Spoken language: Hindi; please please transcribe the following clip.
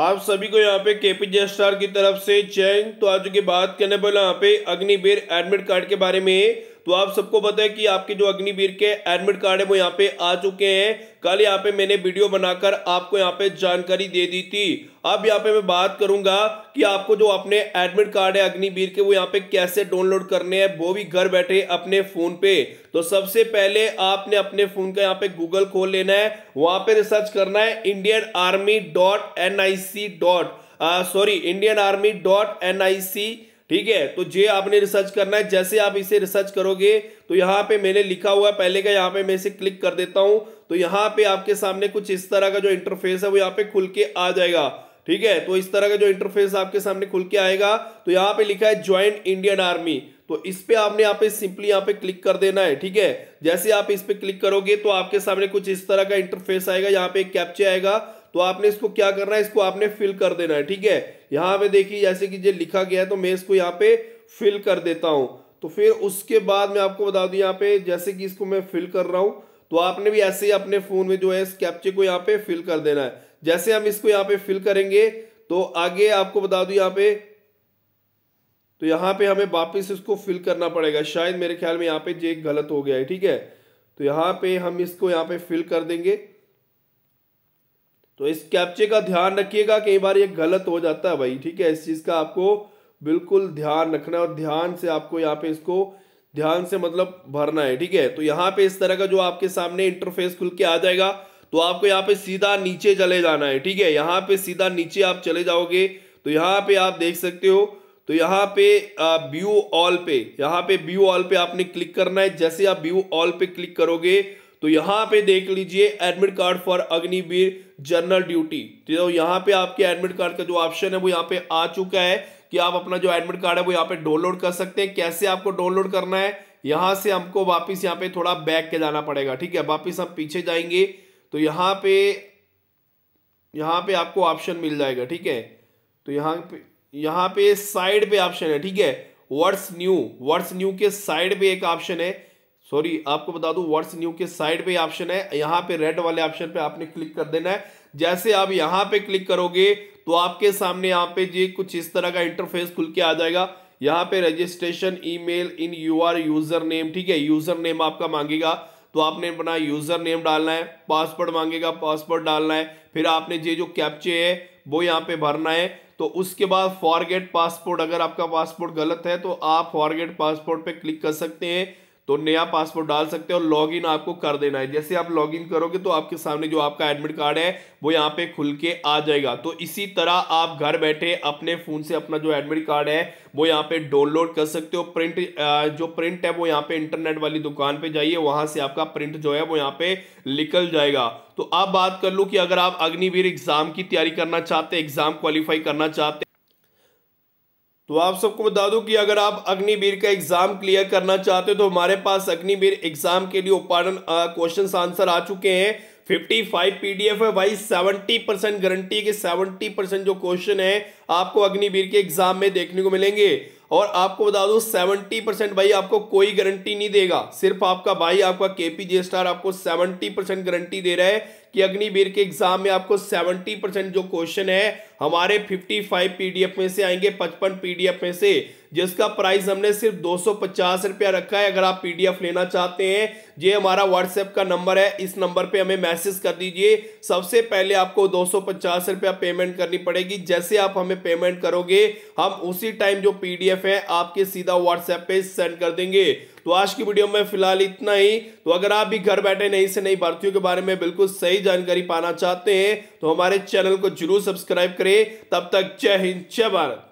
आप सभी को यहाँ पे के पी जे स्टार की तरफ से चैन तो आज की बात करने पर यहाँ पे अग्निवीर एडमिट कार्ड के बारे में तो आप सबको पता है कि आपके जो अग्निवीर के एडमिट कार्ड है वो यहाँ पे आ चुके हैं कल यहाँ पे मैंने वीडियो बनाकर आपको यहाँ पे जानकारी दे दी थी अब यहाँ पे मैं बात करूंगा कि आपको जो अपने एडमिट कार्ड है अग्निवीर के वो यहाँ पे कैसे डाउनलोड करने हैं वो भी घर बैठे अपने फोन पे तो सबसे पहले आपने अपने फोन का यहाँ पे गूगल खोल लेना है वहां पे रिसर्च करना है Indian army dot N I C dot sorry Indian army dot N I C ठीक है तो जे आपने रिसर्च करना है जैसे आप इसे रिसर्च करोगे तो यहाँ पे मैंने लिखा हुआ है पहले का यहाँ पे मैं इसे क्लिक कर देता हूँ तो यहाँ पे आपके सामने कुछ इस तरह का जो इंटरफेस है वो यहाँ पे खुल के आ जाएगा ठीक है तो इस तरह का जो इंटरफेस आपके सामने खुल के आएगा तो यहाँ पे लिखा है ज्वाइंट इंडियन आर्मी तो इस पे आपने यहाँ पे सिंपली यहाँ पे क्लिक कर देना है ठीक है जैसे आप इस पे क्लिक करोगे तो आपके सामने कुछ इस तरह का इंटरफेस आएगा यहाँ पे एक कैप्चे आएगा तो आपने इसको क्या करना है इसको आपने फिल कर देना है ठीक है यहां पे देखिए जैसे कि जो लिखा गया है तो मैं इसको यहाँ पे फिल कर देता हूं तो फिर उसके बाद मैं आपको बता दू यहाँ पे जैसे कि इसको मैं फिल कर रहा हूं तो आपने भी ऐसे ही अपने फ़ोन में जो है इस कैप्चे को यहाँ पे फिल कर देना है जैसे हम इसको यहाँ पे फिल करेंगे तो आगे आपको बता दू यहाँ पे तो यहाँ पे हमें वापस इसको फिल करना पड़ेगा शायद मेरे ख्याल में यहाँ पे जे गलत हो गया है ठीक है तो यहाँ पे हम इसको यहाँ पे फिल कर देंगे तो इस कैप्चे का ध्यान रखिएगा कई बार ये गलत हो जाता है भाई ठीक है इस चीज़ का आपको बिल्कुल ध्यान रखना है और ध्यान से आपको यहाँ पे इसको ध्यान से मतलब भरना है ठीक है तो यहाँ पे इस तरह का जो आपके सामने इंटरफेस खुल के आ जाएगा तो आपको यहाँ पे सीधा नीचे चले जाना है ठीक है यहाँ पे सीधा नीचे आप चले जाओगे तो यहाँ पे आप देख सकते हो तो यहाँ पे व्यू ऑल पे यहाँ पे व्यू ऑल पे आपने क्लिक करना है जैसे आप व्यू ऑल पे क्लिक करोगे तो यहाँ पे देख लीजिए admit card for Agniveer general duty तो यहाँ पे आपके एडमिट कार्ड का जो ऑप्शन है वो यहाँ पे आ चुका है कि आप अपना जो एडमिट कार्ड है वो यहाँ पे डाउनलोड कर सकते हैं कैसे आपको डाउनलोड करना है यहां से हमको वापस यहाँ पे थोड़ा बैक के जाना पड़ेगा ठीक है वापिस हम पीछे जाएंगे तो यहाँ पे यहाँ पे आपको ऑप्शन मिल जाएगा ठीक है तो यहाँ पे यहाँ पे साइड पे ऑप्शन है ठीक है वर्ड्स न्यू वर्ड्स न्यू के साइड पे एक ऑप्शन है सॉरी आपको बता दूं व्हाट्स न्यू के साइड पे ऑप्शन है यहाँ पे रेड वाले ऑप्शन पे आपने क्लिक कर देना है जैसे आप यहाँ पे क्लिक करोगे तो आपके सामने यहाँ पे जी कुछ इस तरह का इंटरफेस खुल के आ जाएगा यहाँ पे registration email in your user name ठीक है यूजर नेम आपका मांगेगा तो आपने अपना यूजर नेम डालना है पासवर्ड मांगेगा पासवर्ड डालना है फिर आपने ये जो कैप्चे है वो यहाँ पे भरना है तो उसके बाद फॉरगेट पासपोर्ट अगर आपका पासपोर्ट गलत है तो आप फॉरगेट पासपोर्ट पे क्लिक कर सकते हैं तो नया पासवर्ड डाल सकते हैं और लॉगिन आपको कर देना है जैसे आप लॉगिन करोगे तो आपके सामने जो आपका एडमिट कार्ड है वो यहाँ पे खुल के आ जाएगा तो इसी तरह आप घर बैठे अपने फ़ोन से अपना जो एडमिट कार्ड है वो यहाँ पे डाउनलोड कर सकते हो प्रिंट जो प्रिंट है वो यहाँ पे इंटरनेट वाली दुकान पे जाइए वहां से आपका प्रिंट जो है वो यहाँ पे निकल जाएगा तो आप बात कर लो कि अगर आप अग्निवीर एग्ज़ाम की तैयारी करना चाहते एग्ज़ाम क्वालिफाई करना चाहते तो आप सबको बता दूं कि अगर आप अग्निवीर का एग्ज़ाम क्लियर करना चाहते हो तो हमारे पास अग्निवीर एग्ज़ाम के लिए उपारण क्वेश्चन आंसर आ चुके हैं 55 पीडीएफ है भाई 70 परसेंट गारंटी के 70 परसेंट जो क्वेश्चन है आपको अग्निवीर के एग्जाम में देखने को मिलेंगे और आपको बता दूं 70 परसेंट भाई आपको कोई गारंटी नहीं देगा सिर्फ आपका भाई आपका केपी जे स्टार आपको 70 परसेंट गारंटी दे रहा है कि अग्निवीर के एग्जाम में आपको 70 परसेंट जो क्वेश्चन है हमारे 55 पीडीएफ में से आएंगे 55 पीडीएफ में से जिसका प्राइस हमने सिर्फ दो रुपया रखा है अगर आप पीडीएफ लेना चाहते हैं ये हमारा व्हाट्सएप का नंबर है इस नंबर पे हमें मैसेज कर दीजिए सबसे पहले आपको दो रुपया पेमेंट करनी पड़ेगी जैसे आप हमें पेमेंट करोगे हम उसी टाइम जो पीडीएफ है आपके सीधा व्हाट्सएप पे सेंड कर देंगे तो आज की वीडियो में फिलहाल इतना ही तो अगर आप भी घर बैठे नई से नई भर्तियों के बारे में बिल्कुल सही जानकारी पाना चाहते हैं तो हमारे चैनल को जरूर सब्सक्राइब करें तब तक जय हिंद जय भारत